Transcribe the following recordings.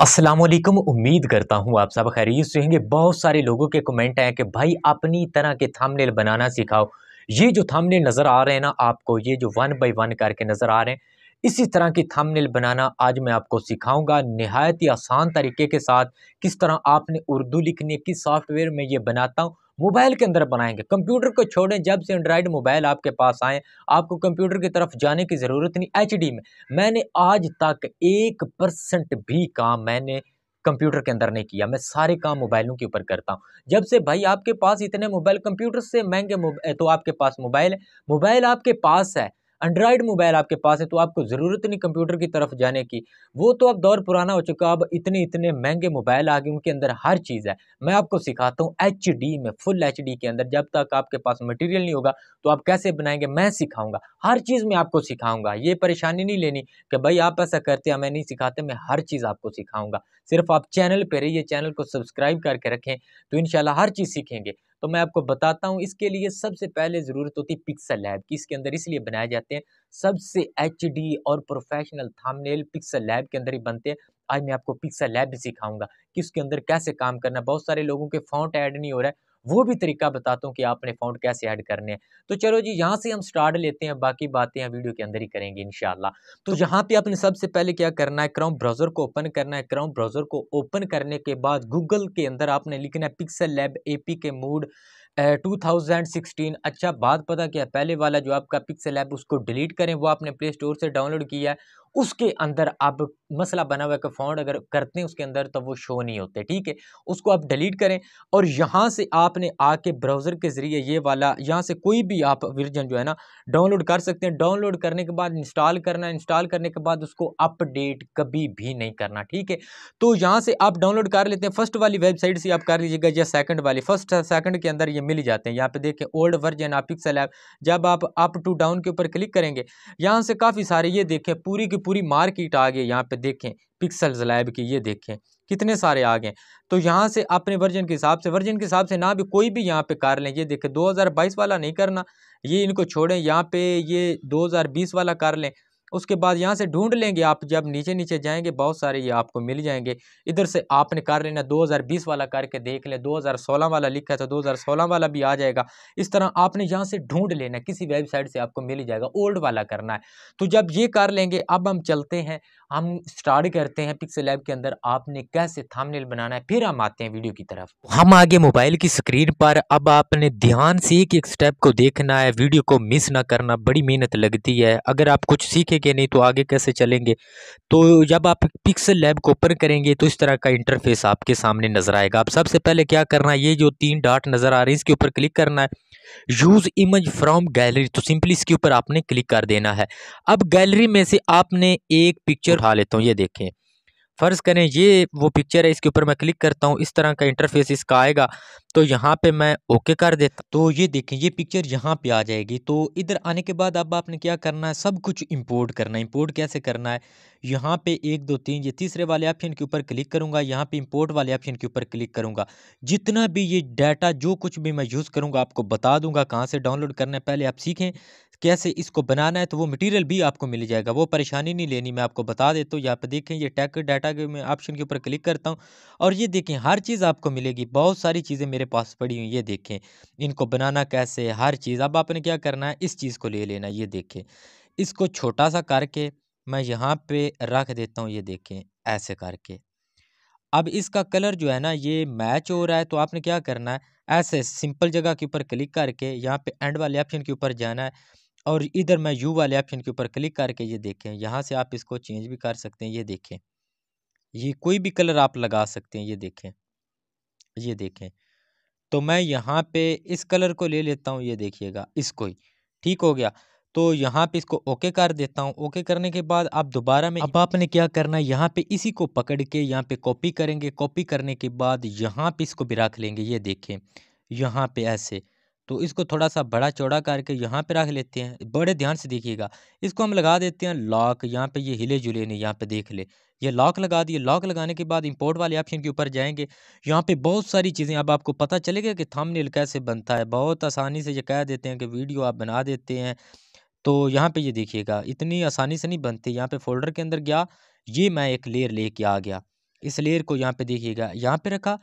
असलम उम्मीद करता हूँ आप सब खैरियत से होंगे बहुत सारे लोगों के कमेंट हैं कि भाई अपनी तरह के थामनेल बनाना सिखाओ ये जो थामनेल नज़र आ रहे हैं ना आपको ये जो वन बाई वन करके नज़र आ रहे हैं इसी तरह की थामनेल बनाना आज मैं आपको सिखाऊंगा नहायत ही आसान तरीके के साथ किस तरह आपने उर्दू लिखने किस सॉफ्टवेयर में ये बनाता हूँ मोबाइल के अंदर बनाएंगे कंप्यूटर को छोड़ें जब से एंड्राइड मोबाइल आपके पास आए आपको कंप्यूटर की तरफ जाने की ज़रूरत नहीं एच में मैंने आज तक एक परसेंट भी काम मैंने कंप्यूटर के अंदर नहीं किया मैं सारे काम मोबाइलों के ऊपर करता हूँ जब से भाई आपके पास इतने मोबाइल कंप्यूटर से महंगे तो आपके पास मोबाइल मोबाइल आपके पास है एंड्रॉयड मोबाइल आपके पास है तो आपको ज़रूरत नहीं कंप्यूटर की तरफ जाने की वो तो अब दौर पुराना हो चुका अब इतने इतने महंगे मोबाइल आ गए उनके अंदर हर चीज़ है मैं आपको सिखाता हूँ एच में फुल एच के अंदर जब तक आपके पास मटीरियल नहीं होगा तो आप कैसे बनाएंगे मैं सिखाऊंगा हर चीज़ में आपको सिखाऊंगा ये परेशानी नहीं लेनी कि भाई आप ऐसा करते हैं मैं नहीं सिखाते मैं हर चीज़ आपको सिखाऊंगा सिर्फ आप चैनल पर रहिए चैनल को सब्सक्राइब करके रखें तो इन हर चीज़ सीखेंगे तो मैं आपको बताता हूँ इसके लिए सबसे पहले ज़रूरत होती है पिक्सल लैब की इसके अंदर इसलिए बनाए जाते हैं सबसे एच और प्रोफेशनल थामनेल पिक्सल लैब के अंदर ही बनते हैं आज मैं आपको पिक्सल लैब भी सिखाऊंगा कि उसके अंदर कैसे काम करना बहुत सारे लोगों के फॉन्ट ऐड नहीं हो रहा है वो भी तरीका बताता हूँ कि आपने फाउंड कैसे ऐड करने हैं तो चलो जी यहाँ से हम स्टार्ट लेते हैं बाकी बातें हम वीडियो के अंदर ही करेंगे इन तो यहाँ तो पे आपने सबसे पहले क्या करना है क्राउन ब्राउज़र को ओपन करना है क्राउन ब्राउज़र को ओपन करने के बाद गूगल के अंदर आपने लिखना है पिक्सल लैब ए के मूड टू थाउजेंड सिक्सटीन अच्छा बात पता क्या पहले वाला जो आपका पिक्सल ऐप उसको डिलीट करें वो आपने प्ले स्टोर से डाउनलोड किया है उसके अंदर आप मसला बना हुआ है फॉन्ट अगर करते हैं उसके अंदर तो वो शो नहीं होते ठीक है उसको आप डिलीट करें और यहाँ से आपने आके ब्राउज़र के ज़रिए ये वाला यहाँ से कोई भी आप वर्जन जो है ना डाउनलोड कर सकते हैं डाउनलोड करने के बाद इंस्टॉल करना इंस्टॉल करने के बाद उसको अपडेट कभी भी नहीं करना ठीक है तो यहाँ से आप डाउनलोड कर लेते हैं फर्स्ट वाली वेबसाइट से आप कर लीजिएगा या सेकंड वाली फर्स्ट सेकंड के अंदर ये मिल जाते हैं यहाँ पर देखें ओल्ड वर्जन आप पिक्सल ऐप जब आप अप टू डाउन के ऊपर क्लिक करेंगे यहाँ से काफ़ी सारे ये देखें पूरी की पूरी मार्केट आ गई यहाँ पे देखें पिक्सल लैब की ये देखें कितने सारे आ गए तो यहाँ से अपने वर्जन के हिसाब से वर्जन के हिसाब से ना भी कोई भी यहाँ पे कार लें ये देखें 2022 वाला नहीं करना ये इनको छोड़ें यहाँ पे ये 2020 वाला कर लें उसके बाद यहाँ से ढूंढ लेंगे आप जब नीचे नीचे जाएंगे बहुत सारे ये आपको मिल जाएंगे इधर से आपने कर लेना 2020 वाला करके देख ले 2016 वाला लिखा है तो 2016 वाला भी आ जाएगा इस तरह आपने यहाँ से ढूंढ लेना किसी वेबसाइट से आपको मिल जाएगा ओल्ड वाला करना है तो जब ये कर लेंगे अब हम चलते हैं हम स्टार्ट करते हैं पिक्सल लैब के अंदर आपने कैसे थामनेल बनाना है फिर हम आते हैं वीडियो की तरफ हम आगे मोबाइल की स्क्रीन पर अब आपने ध्यान से एक एक स्टेप को देखना है वीडियो को मिस ना करना बड़ी मेहनत लगती है अगर आप कुछ सीखे दिखेंगे नहीं तो आगे कैसे चलेंगे तो जब आप पिक्सल लैब को ओपन करेंगे तो इस तरह का इंटरफेस आपके सामने नज़र आएगा आप सबसे पहले क्या करना है ये जो तीन डाट नज़र आ रही है इसके ऊपर क्लिक करना है यूज़ इमेज फ्रॉम गैलरी तो सिंपली इसके ऊपर आपने क्लिक कर देना है अब गैलरी में से आपने एक पिक्चर उठा लेता हूँ ये देखें फ़र्ज़ करें ये वो पिक्चर है इसके ऊपर मैं क्लिक करता हूँ इस तरह का इंटरफेस इसका आएगा तो यहाँ पे मैं ओके कर देता तो ये देखें ये पिक्चर यहाँ पे आ जाएगी तो इधर आने के बाद अब आपने क्या करना है सब कुछ इंपोर्ट करना है इंपोर्ट कैसे करना है यहाँ पे एक दो तीन ये तीसरे वाले ऑप्शन के ऊपर क्लिक करूँगा यहाँ पे इंपोर्ट वाले ऑप्शन के ऊपर क्लिक करूँगा जितना भी ये डाटा जो कुछ भी मैं यूज़ करूँगा आपको बता दूँगा कहाँ से डाउनलोड करना है पहले आप सीखें कैसे इसको बनाना है तो वो मटेरियल भी आपको मिल जाएगा वो परेशानी नहीं लेनी मैं आपको बता देता हूँ यहाँ पर देखें ये टैक डाटा के मैं ऑप्शन के ऊपर क्लिक करता हूँ और ये देखें हर चीज़ आपको मिलेगी बहुत सारी चीज़ें मेरे पास पड़ी हुई ये देखें इनको बनाना कैसे हर चीज़ अब आपने क्या करना है इस चीज़ को ले लेना ये देखें इसको छोटा सा करके मैं यहाँ पे रख देता हूँ ये देखें ऐसे करके अब इसका कलर जो है ना ये मैच हो रहा है तो आपने क्या करना है ऐसे सिंपल जगह के ऊपर क्लिक करके यहाँ पे एंड वाले ऑप्शन के ऊपर जाना है और इधर मैं यू वाले ऑप्शन के ऊपर क्लिक करके ये देखें यहाँ से आप इसको चेंज भी कर सकते हैं ये देखें ये कोई भी कलर आप लगा सकते हैं ये देखें ये देखें तो मैं यहाँ पे इस कलर को ले लेता हूँ ये देखिएगा इसको ही ठीक हो गया तो यहाँ पे इसको ओके कर देता हूँ ओके करने के बाद आप दोबारा में अब आपने क्या करना है यहाँ पे इसी को पकड़ के यहाँ पे कॉपी करेंगे कॉपी करने के बाद यहाँ पे इसको भी रख लेंगे ये देखें यहाँ पे ऐसे तो इसको थोड़ा सा बड़ा चौड़ा करके यहाँ पे रख लेते हैं बड़े ध्यान से देखिएगा इसको हम लगा देते हैं लॉक यहाँ पे ये हिले जुले नहीं यहाँ पे देख ले ये लॉक लगा दिए लॉक लगाने के बाद इंपोर्ट वाले ऑप्शन के ऊपर जाएंगे यहाँ पे बहुत सारी चीज़ें अब आपको पता चलेगा कि थंबनेल कैसे बनता है बहुत आसानी से ये कह देते हैं कि वीडियो आप बना देते हैं तो यहाँ पर ये देखिएगा इतनी आसानी से नहीं बनती यहाँ पे फोल्डर के अंदर गया ये मैं एक लेयर ले आ गया इस लेयर को यहाँ पे देखिएगा यहाँ पे रखा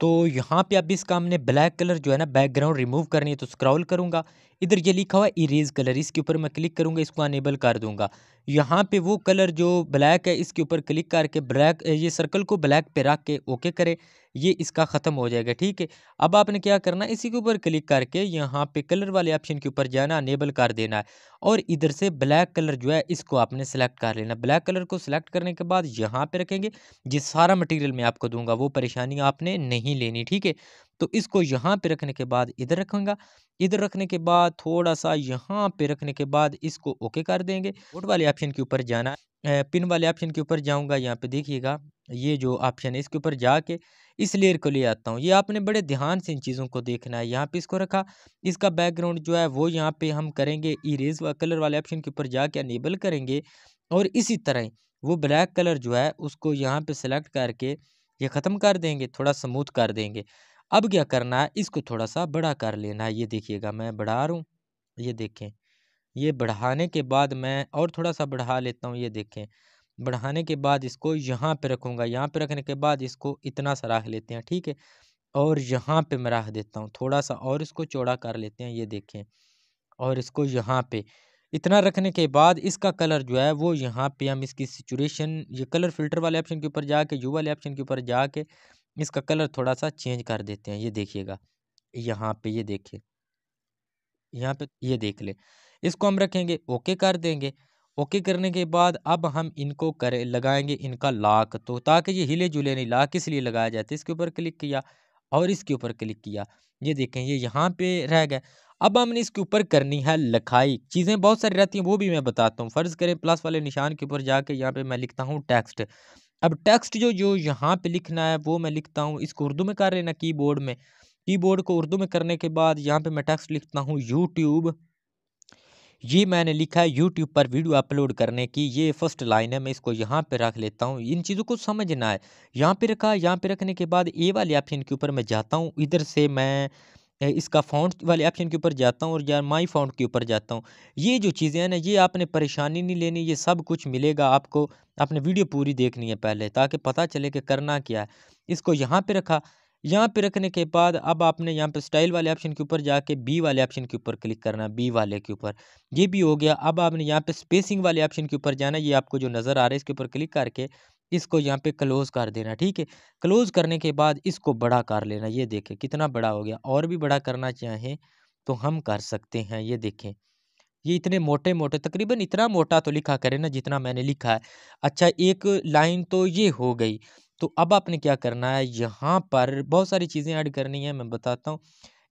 तो यहाँ पे अब इसका हमने ब्लैक कलर जो है ना बैकग्राउंड रिमूव करनी है तो स्क्रॉल करूँगा इधर ये लिखा हुआ इरेज कलर इसके ऊपर मैं क्लिक करूँगा इसको अनेबल कर दूँगा यहाँ पे वो कलर जो ब्लैक है इसके ऊपर क्लिक करके ब्लैक ये सर्कल को ब्लैक पे रख के ओके करें ये इसका ख़त्म हो जाएगा ठीक है अब आपने क्या करना है इसी के ऊपर क्लिक करके यहाँ पे कलर वाले ऑप्शन के ऊपर जाना अनेबल कर देना है और इधर से ब्लैक कलर जो है इसको आपने सेलेक्ट कर लेना ब्लैक कलर को सिलेक्ट करने के बाद यहाँ पर रखेंगे ये सारा मटीरियल मैं आपको दूंगा वो परेशानी आपने नहीं लेनी ठीक है तो इसको यहाँ पे रखने के बाद इधर रखूँगा इधर रखने के बाद थोड़ा सा यहाँ पे रखने के बाद इसको ओके कर देंगे वोट वाले ऑप्शन के ऊपर जाना पिन वाले ऑप्शन के ऊपर जाऊँगा यहाँ पे देखिएगा ये जो ऑप्शन है इसके ऊपर जाके इस लेयर को ले आता हूँ ये आपने बड़े ध्यान से इन चीज़ों को देखना है यहाँ पे इसको रखा इसका बैकग्राउंड जो है वो यहाँ पे हम करेंगे इरेज व कलर वाले ऑप्शन के ऊपर जाके अनेबल करेंगे और इसी तरह वो ब्लैक कलर जो है उसको यहाँ पे सेलेक्ट करके ये ख़त्म कर देंगे थोड़ा स्मूथ कर देंगे अब क्या करना है इसको थोड़ा सा बड़ा कर लेना है ये देखिएगा मैं बढ़ा रहा हूँ ये देखें ये बढ़ाने के बाद मैं और थोड़ा सा बढ़ा लेता हूँ ये देखें बढ़ाने के बाद इसको यहाँ पे रखूँगा यहाँ पे रखने के बाद इसको इतना सा रख लेते हैं ठीक है और यहाँ पे मैं रख देता हूँ थोड़ा सा और इसको चौड़ा कर लेते हैं ये देखें और इसको यहाँ पे इतना रखने के बाद इसका कलर जो है वो यहाँ पे हम इसकी सिचुएशन ये कलर फिल्टर वाले ऑप्शन के ऊपर जाके यू वाले ऑप्शन के ऊपर जाके इसका कलर थोड़ा सा चेंज कर देते हैं ये देखिएगा यहाँ पे ये देखिए यहाँ पे ये देख ले इसको हम रखेंगे ओके कर देंगे ओके करने के बाद अब हम इनको करें लगाएंगे इनका लाक तो ताकि ये हिले जुले नहीं लाक इसलिए लगाया जाता है इसके ऊपर क्लिक किया और इसके ऊपर क्लिक किया ये देखें ये यहाँ पे रह गए अब हमने इसके ऊपर करनी है लिखाई चीज़ें बहुत सारी रहती हैं वो भी मैं बताता हूँ फ़र्ज़ करें प्लस वाले निशान के ऊपर जाके यहाँ पे मैं लिखता हूँ टेक्स्ट अब टेक्स्ट जो जो यहाँ पे लिखना है वो मैं लिखता हूँ इसको उर्दू में कर लेना बोर्ड में बोर्ड को उर्दू में करने के बाद यहाँ पर मैं टेक्स्ट लिखता हूँ यूट्यूब ये मैंने लिखा है यूट्यूब पर वीडियो अपलोड करने की ये फर्स्ट लाइन है मैं इसको यहाँ पे रख लेता हूँ इन चीज़ों को समझना है यहाँ पे रखा यहाँ पे रखने के बाद ए वाले ऑप्शन के ऊपर मैं जाता हूँ इधर से मैं इसका फाउंड वाले ऑप्शन के ऊपर जाता हूँ और यार माई फाउंड के ऊपर जाता हूँ ये जो चीज़ें हैं ना ये आपने परेशानी नहीं लेनी ये सब कुछ मिलेगा आपको आपने वीडियो पूरी देखनी है पहले ताकि पता चले कि करना क्या है इसको यहाँ पर रखा यहाँ पे रखने के बाद अब आपने यहाँ पे स्टाइल वाले ऑप्शन के ऊपर जाके बी वाले ऑप्शन के ऊपर क्लिक करना बी वाले के ऊपर ये भी हो गया अब आपने यहाँ पे स्पेसिंग वाले ऑप्शन के ऊपर जाना ये आपको जो नज़र आ रहा है इसके ऊपर क्लिक करके इसको यहाँ पे क्लोज कर देना ठीक है क्लोज करने के बाद इसको बड़ा कर लेना ये देखें कितना बड़ा हो गया और भी बड़ा करना चाहें तो हम कर सकते हैं ये देखें ये इतने मोटे मोटे तकरीबन इतना मोटा तो लिखा करें ना जितना मैंने लिखा है अच्छा एक लाइन तो ये हो गई तो अब आपने क्या करना है यहाँ पर बहुत सारी चीज़ें ऐड करनी है मैं बताता हूँ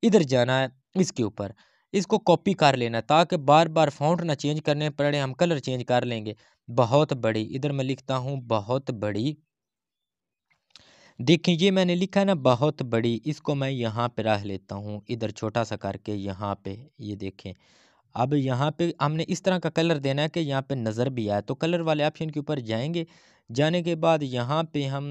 इधर जाना है इसके ऊपर इसको कॉपी कर लेना ताकि बार बार फ़ॉन्ट ना चेंज करने पड़े हम कलर चेंज कर लेंगे बहुत बड़ी इधर मैं लिखता हूँ बहुत बड़ी देखिए ये मैंने लिखा है ना बहुत बड़ी इसको मैं यहाँ पे रह लेता हूँ इधर छोटा सा करके यहाँ पे ये देखें अब यहाँ पे हमने इस तरह का कलर देना है कि यहाँ पे नज़र भी आए तो कलर वाले ऑप्शन के ऊपर जाएंगे जाने के बाद यहाँ पे हम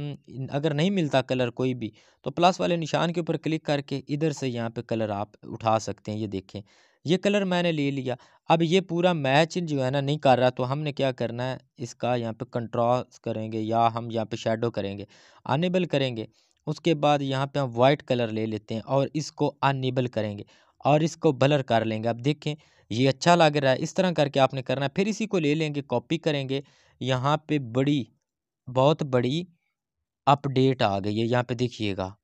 अगर नहीं मिलता कलर कोई भी तो प्लस वाले निशान के ऊपर क्लिक करके इधर से यहाँ पे कलर आप उठा सकते हैं ये देखें ये कलर मैंने ले लिया अब ये पूरा मैच जो है ना नहीं कर रहा तो हमने क्या करना है इसका यहाँ पे कंट्रास्ट करेंगे या हम यहाँ पे शेडो करेंगे अनेबल करेंगे उसके बाद यहाँ पे हम वाइट कलर ले लेते हैं और इसको अनेबल करेंगे और इसको ब्लर कर लेंगे अब देखें ये अच्छा लग रहा है इस तरह करके आपने करना है फिर इसी को ले लेंगे कॉपी करेंगे यहाँ पर बड़ी बहुत बड़ी अपडेट आ गई है यहाँ पर देखिएगा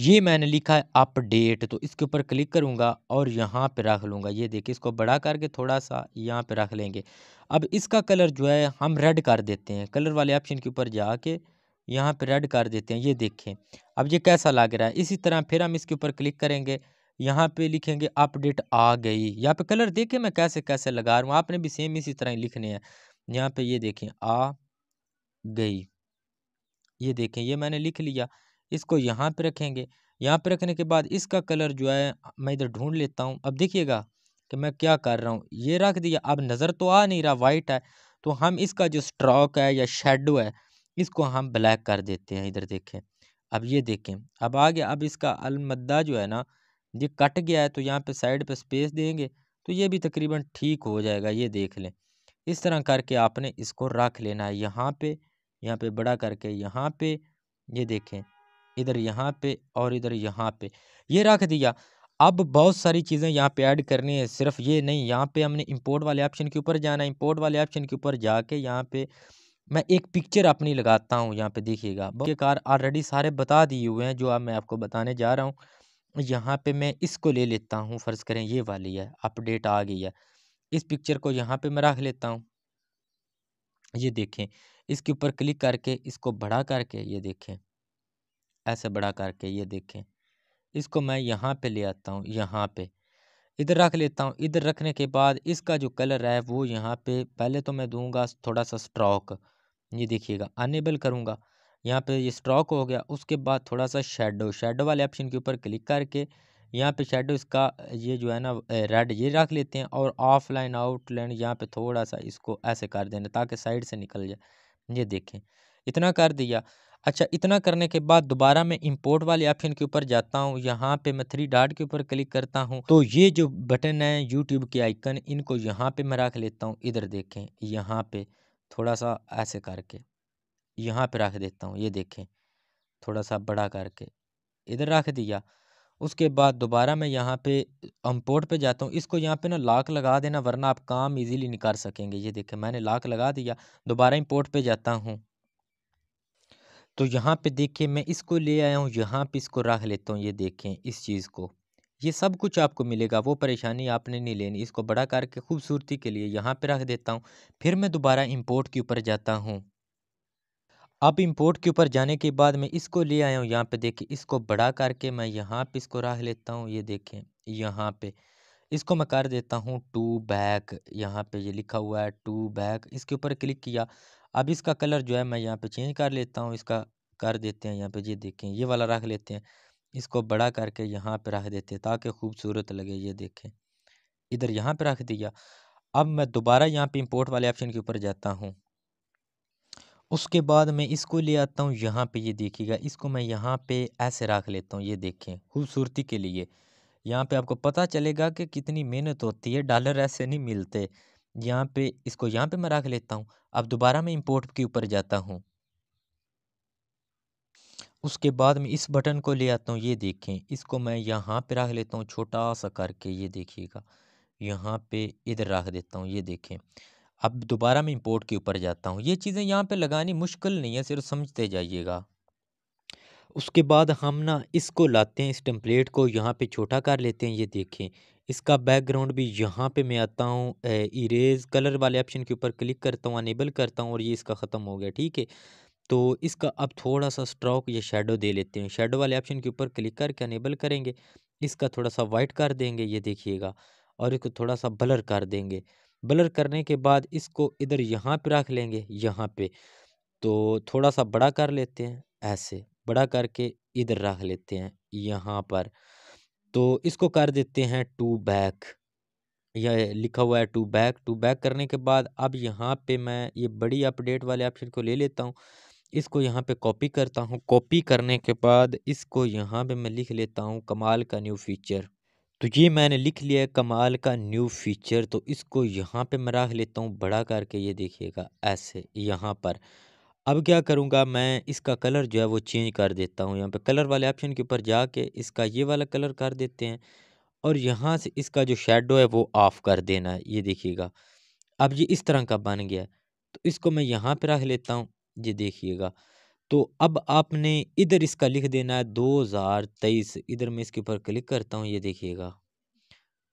ये मैंने लिखा है अपडेट तो इसके ऊपर क्लिक करूँगा और यहाँ पे रख लूँगा ये देखिए इसको बड़ा करके थोड़ा सा यहाँ पे रख लेंगे अब इसका कलर जो है हम रेड कर देते हैं कलर वाले ऑप्शन के ऊपर जाके यहाँ पे रेड कर देते हैं ये देखें अब ये कैसा लग रहा है इसी तरह फिर हम इसके ऊपर क्लिक करेंगे यहाँ पे लिखेंगे अपडेट आ गई यहाँ पे कलर देखें मैं कैसे कैसे लगा रहा हूँ आपने भी सेम इसी तरह लिखने हैं यहाँ पे ये देखें आ गई ये देखें ये मैंने लिख लिया इसको यहाँ पे रखेंगे यहाँ पे रखने के बाद इसका कलर जो है मैं इधर ढूंढ लेता हूँ अब देखिएगा कि मैं क्या कर रहा हूँ ये रख दिया अब नज़र तो आ नहीं रहा वाइट है तो हम इसका जो स्ट्रॉक है या शेडो है इसको हम ब्लैक कर देते हैं इधर देखें अब ये देखें अब आ गया अब इसका अलमद्दा जो है ना ये कट गया है तो यहाँ पे साइड पे स्पेस देंगे तो ये भी तकरीबन ठीक हो जाएगा ये देख लें इस तरह करके आपने इसको रख लेना है यहाँ पे यहाँ पे बड़ा करके यहाँ पे ये देखें इधर यहाँ पे और इधर यहाँ पे ये रख दिया अब बहुत सारी चीज़ें यहाँ पे ऐड करनी है सिर्फ ये नहीं यहाँ पे हमने इंपोर्ट वाले ऑप्शन के ऊपर जाना है इंपोर्ट वाले ऑप्शन के ऊपर जाके यहाँ पे मैं एक पिक्चर अपनी लगाता हूँ यहाँ पे देखिएगा ये कार ऑलरेडी सारे बता दिए हुए हैं जो अब मैं आपको बताने जा रहा हूँ यहाँ पर मैं इसको ले लेता हूँ फ़र्ज़ करें ये वाली है अपडेट आ गई है इस पिक्चर को यहाँ पर मैं रख लेता हूँ ये देखें इसके ऊपर क्लिक करके इसको बढ़ा करके ये देखें ऐसे बड़ा करके ये देखें इसको मैं यहाँ पे ले आता हूँ यहाँ पे इधर रख लेता हूँ इधर रखने के बाद इसका जो कलर है वो यहाँ पे पहले तो मैं दूंगा थोड़ा सा स्ट्रोक ये देखिएगा अनेबल करूँगा यहाँ पे ये स्ट्रोक हो गया उसके बाद थोड़ा सा शेडो शेडो वाले ऑप्शन के ऊपर क्लिक करके यहाँ पे शेडो इसका ये जो है ना रेड ये रख लेते हैं और ऑफलाइन आउटलाइन यहाँ पे थोड़ा सा इसको ऐसे कर देना ताकि साइड से निकल जाए ये देखें इतना कर दिया अच्छा इतना करने के बाद दोबारा मैं इंपोर्ट वाले ऑप्शन के ऊपर जाता हूँ यहाँ पे मैं थ्री डाट के ऊपर क्लिक करता हूँ तो ये जो बटन है यूट्यूब के आइकन इनको यहाँ पे मैं रख लेता हूँ इधर देखें यहाँ पे थोड़ा सा ऐसे करके यहाँ पे रख देता हूँ ये देखें थोड़ा सा बड़ा करके इधर रख दिया उसके बाद दोबारा मैं यहाँ पे अम्पोर्ट पे जाता हूँ इसको यहाँ पे ना लॉक लगा देना वरना आप काम इजीली निकाल सकेंगे ये देखें मैंने लॉक लगा दिया दोबारा इम्पोर्ट पे जाता हूँ तो यहाँ पे देखिए मैं इसको ले आया हूँ यहाँ पे इसको रख लेता हूँ ये देखें इस चीज़ को ये सब कुछ आपको मिलेगा वो परेशानी आपने नहीं लेनी इसको बड़ा करके खूबसूरती के लिए यहाँ पे रख देता हूँ फिर मैं दोबारा इंपोर्ट के ऊपर जाता हूँ अब इंपोर्ट के ऊपर जाने के बाद मैं इसको ले आया हूँ यहाँ पे देखिए इसको बड़ा करके मैं यहाँ पर इसको रख लेता हूँ ये देखें यहाँ पर इसको मैं कर देता हूँ टू बैक यहाँ पे ये लिखा हुआ है टू बैक इसके ऊपर क्लिक किया अब इसका कलर जो है मैं यहाँ पे चेंज कर लेता हूँ इसका कर देते हैं यहाँ पे ये देखें ये वाला रख लेते हैं इसको बड़ा करके यहाँ पे रख देते हैं ताकि खूबसूरत लगे ये देखें इधर यहाँ पे रख दिया अब मैं दोबारा यहाँ पे इंपोर्ट वाले ऑप्शन के ऊपर जाता हूँ उसके बाद मैं इसको ले आता हूँ यहाँ पे ये देखिएगा इसको मैं यहाँ पे ऐसे रख लेता हूँ ये देखें खूबसूरती के लिए यहाँ पे आपको पता चलेगा कि कितनी मेहनत होती है डॉलर ऐसे नहीं मिलते यहाँ पे इसको यहाँ पे मैं रख लेता हूँ अब दोबारा मैं इंपोर्ट के ऊपर जाता हूँ उसके बाद मैं इस बटन को ले आता हूँ ये देखें इसको मैं यहाँ पे रख लेता हूँ छोटा सा करके ये देखिएगा यहाँ पे इधर रख देता हूँ ये देखें अब दोबारा मैं इंपोर्ट के ऊपर जाता हूँ ये चीज़ें यहाँ पे लगानी मुश्किल नहीं है सिर्फ समझते जाइएगा उसके बाद हम ना इसको लाते हैं इस टम्पलेट को यहाँ पे छोटा कर लेते हैं ये देखें इसका बैकग्राउंड भी यहाँ पे मैं आता हूँ इरेज कलर वाले ऑप्शन के ऊपर क्लिक करता हूँ अनेबल करता हूँ और ये इसका ख़त्म हो गया ठीक है तो इसका अब थोड़ा सा स्ट्रोक या शेडो दे लेते हैं शेडो वाले ऑप्शन के ऊपर क्लिक करके अनेबल करेंगे इसका थोड़ा सा वाइट कर देंगे ये देखिएगा और इसको थोड़ा सा ब्लर कर देंगे ब्लर करने के बाद इसको इधर यहाँ पर रख लेंगे यहाँ पर तो थोड़ा सा बड़ा कर लेते हैं ऐसे बड़ा करके इधर रख लेते हैं यहाँ पर तो इसको कर देते हैं टू बैक यह लिखा हुआ है टू बैक टू बैक करने के बाद अब यहाँ पे मैं ये बड़ी अपडेट वाले ऑप्शन को ले लेता हूँ इसको यहाँ पे कॉपी करता हूँ कॉपी करने के बाद इसको यहाँ पे मैं लिख लेता हूँ कमाल का न्यू फीचर तो ये मैंने लिख लिया है कमाल का न्यू फीचर तो इसको यहाँ पे मैं रख लेता हूँ बड़ा करके ये देखिएगा ऐसे यहाँ पर अब क्या करूँगा मैं इसका कलर जो है वो चेंज कर देता हूँ यहाँ पे कलर वाले ऑप्शन के ऊपर जाके इसका ये वाला कलर कर देते हैं और यहाँ से इसका जो शेडो है वो ऑफ़ कर देना है ये देखिएगा अब ये इस तरह का बन गया तो इसको मैं यहाँ पे रख लेता हूँ ये देखिएगा तो अब आपने इधर इसका लिख देना है दो हज़ार तेईस इधर मैं इसके ऊपर क्लिक करता हूँ ये देखिएगा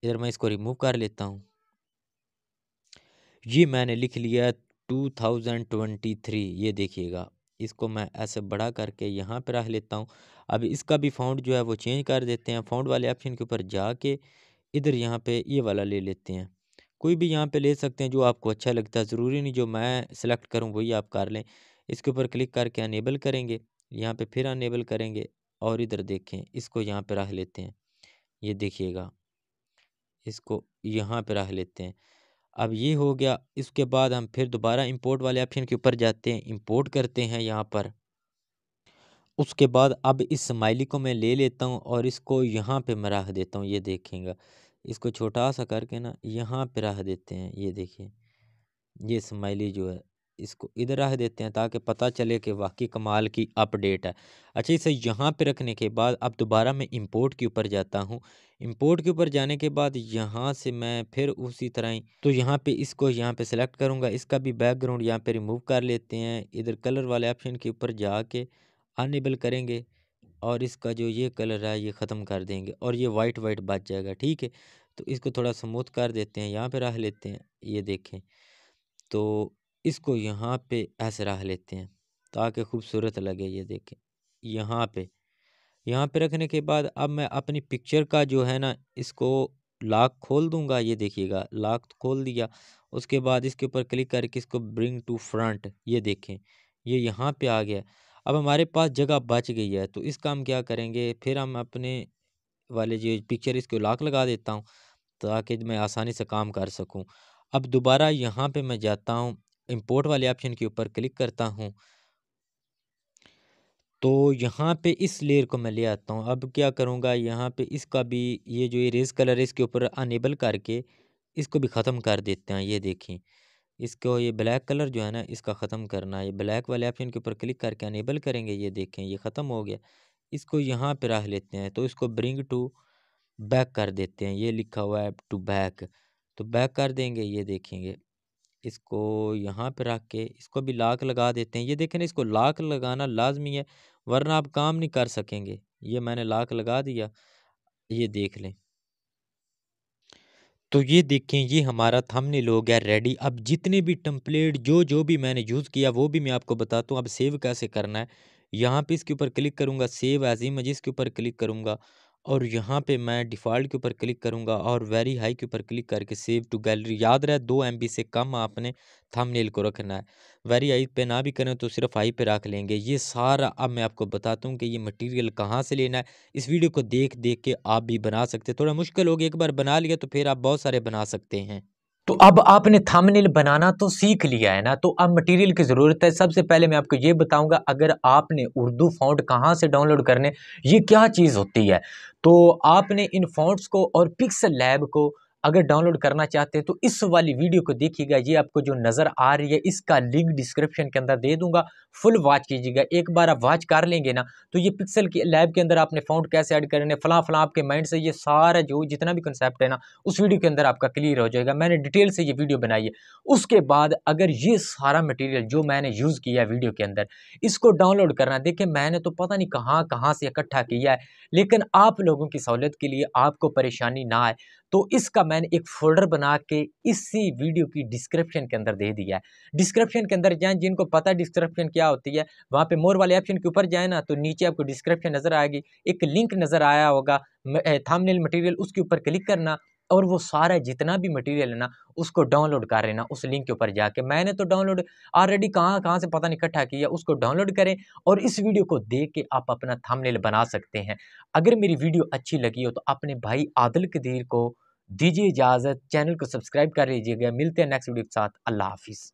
इधर मैं इसको रिमूव कर लेता हूँ ये मैंने लिख लिया टू थाउजेंड ट्वेंटी थ्री ये देखिएगा इसको मैं ऐसे बड़ा करके यहाँ पर रख लेता हूँ अब इसका भी फाउंड जो है वो चेंज कर देते हैं फाउंड वाले ऑप्शन के ऊपर जाके इधर यहाँ पे ये वाला ले लेते हैं कोई भी यहाँ पे ले सकते हैं जो आपको अच्छा लगता है ज़रूरी नहीं जो मैं सिलेक्ट करूँ वही आप कर लें इसके ऊपर क्लिक करके अनेबल करेंगे यहाँ पर फिर अनेबल करेंगे और इधर देखें इसको यहाँ पर रख लेते हैं ये देखिएगा इसको यहाँ पर रख लेते हैं अब ये हो गया इसके बाद हम फिर दोबारा इंपोर्ट वाले ऑप्शन के ऊपर जाते हैं इंपोर्ट करते हैं यहाँ पर उसके बाद अब इस स्माइली को मैं ले लेता हूँ और इसको यहाँ पे मैं रख देता हूँ ये देखेंगे इसको छोटा सा करके ना यहाँ पे रख देते हैं ये देखिए ये स्माइली जो है इसको इधर रख देते हैं ताकि पता चले कि वाकई कमाल की अपडेट है अच्छा इसे यहाँ पे रखने के बाद अब दोबारा मैं इंपोर्ट के ऊपर जाता हूँ इम्पोर्ट के ऊपर जाने के बाद यहाँ से मैं फिर उसी तरह ही तो यहाँ पे इसको यहाँ पे सेलेक्ट करूँगा इसका भी बैकग्राउंड यहाँ पे रिमूव कर लेते हैं इधर कलर वाले ऑप्शन के ऊपर जाके अनेबल करेंगे और इसका जो ये कलर है ये ख़त्म कर देंगे और ये वाइट वाइट बच जाएगा ठीक है तो इसको थोड़ा स्मूथ कर देते हैं यहाँ पर रख लेते हैं ये देखें तो इसको यहाँ पर ऐसे रख लेते हैं ताकि खूबसूरत लगे ये देखें यहाँ पर यहाँ पे रखने के बाद अब मैं अपनी पिक्चर का जो है ना इसको लॉक खोल दूंगा ये देखिएगा लॉक खोल दिया उसके बाद इसके ऊपर क्लिक करके इसको ब्रिंग टू फ्रंट ये देखें ये यहाँ पे आ गया अब हमारे पास जगह बच गई है तो इसका हम क्या करेंगे फिर हम अपने वाले जो पिक्चर इसको लॉक लगा देता हूँ ताकि मैं आसानी से काम कर सकूँ अब दोबारा यहाँ पर मैं जाता हूँ इम्पोर्ट वाले ऑप्शन के ऊपर क्लिक करता हूँ तो यहाँ पे इस लेयर को मैं ले आता हूँ अब क्या करूँगा यहाँ पे इसका भी ये जो ये रेस कलर है इसके ऊपर अनेबल करके इसको भी ख़त्म कर देते हैं ये देखें इसको ये ब्लैक कलर जो है ना इसका ख़त्म करना है ये ब्लैक वाले ऑप्शन के ऊपर क्लिक करके अनेबल करेंगे ये देखें ये ख़त्म हो गया इसको यहाँ पर रख लेते हैं तो इसको ब्रिंग टू बैक कर देते हैं ये लिखा हुआ है टू बैक तो बैक कर देंगे ये देखेंगे इसको यहाँ पर रख के इसको भी लाक लगा देते हैं ये देखें ना इसको लाक लगाना लाजमी है वरना आप काम नहीं कर सकेंगे ये मैंने लाख लगा दिया ये देख लें तो ये देखें ये हमारा थंबनेल हो गया रेडी अब जितने भी टम्पलेट जो जो भी मैंने यूज़ किया वो भी मैं आपको बताता हूँ अब सेव कैसे करना है यहाँ पे इसके ऊपर क्लिक करूँगा सेव एज इमेज इसके ऊपर क्लिक करूँगा और यहाँ पे मैं डिफ़ॉल्ट के ऊपर क्लिक करूँगा और वेरी हाई के ऊपर क्लिक करके सेव टू गैलरी याद रहे दो एम से कम आपने थंबनेल को रखना है वेरी आई पे ना भी करें तो सिर्फ आई पे रख लेंगे ये सारा अब मैं आपको बताता हूँ कि ये मटेरियल कहाँ से लेना है इस वीडियो को देख देख के आप भी बना सकते हैं थोड़ा मुश्किल होगी एक बार बना लिया तो फिर आप बहुत सारे बना सकते हैं तो अब आपने थंबनेल बनाना तो सीख लिया है ना तो अब मटेरियल की ज़रूरत है सबसे पहले मैं आपको ये बताऊंगा अगर आपने उर्दू फ़ॉन्ट कहाँ से डाउनलोड करने ये क्या चीज़ होती है तो आपने इन फ़ॉन्ट्स को और पिक्सल लैब को अगर डाउनलोड करना चाहते हैं तो इस वाली वीडियो को देखिएगा ये आपको जो नज़र आ रही है इसका लिंक डिस्क्रिप्शन के अंदर दे दूंगा फुल वॉच कीजिएगा एक बार आप वॉच कर लेंगे ना तो ये पिक्सल की लैब के अंदर आपने फाउंड कैसे ऐड करने फला फला आपके माइंड से ये सारा जो जितना भी कंसेप्ट है ना उस वीडियो के अंदर आपका क्लियर हो जाएगा मैंने डिटेल से ये वीडियो बनाई है उसके बाद अगर ये सारा मटीरियल जो मैंने यूज़ किया है वीडियो के अंदर इसको डाउनलोड करना देखिए मैंने तो पता नहीं कहाँ कहाँ से इकट्ठा किया है लेकिन आप लोगों की सहूलत के लिए आपको परेशानी ना आए तो इसका मैंने एक फोल्डर बना के इसी वीडियो की डिस्क्रिप्शन के अंदर दे दिया है डिस्क्रिप्शन के अंदर जाएं जिनको पता है डिस्क्रिप्शन क्या होती है वहाँ पे मोर वाले ऑप्शन के ऊपर जाए ना तो नीचे आपको डिस्क्रिप्शन नज़र आएगी एक लिंक नज़र आया होगा थामनेल मटीरियल उसके ऊपर क्लिक करना और वो सारा जितना भी मटेरियल है ना उसको डाउनलोड कर लेना उस लिंक के ऊपर जाके मैंने तो डाउनलोड ऑलरेडी कहाँ कहाँ से पता नहीं इकट्ठा किया उसको डाउनलोड करें और इस वीडियो को देख के आप अपना थंबनेल बना सकते हैं अगर मेरी वीडियो अच्छी लगी हो तो अपने भाई आदिल कदीर को दीजिए इजाज़त चैनल को सब्सक्राइब कर लीजिएगा मिलते हैं नेक्स्ट वीडियो के साथ अल्लाह हाफिज़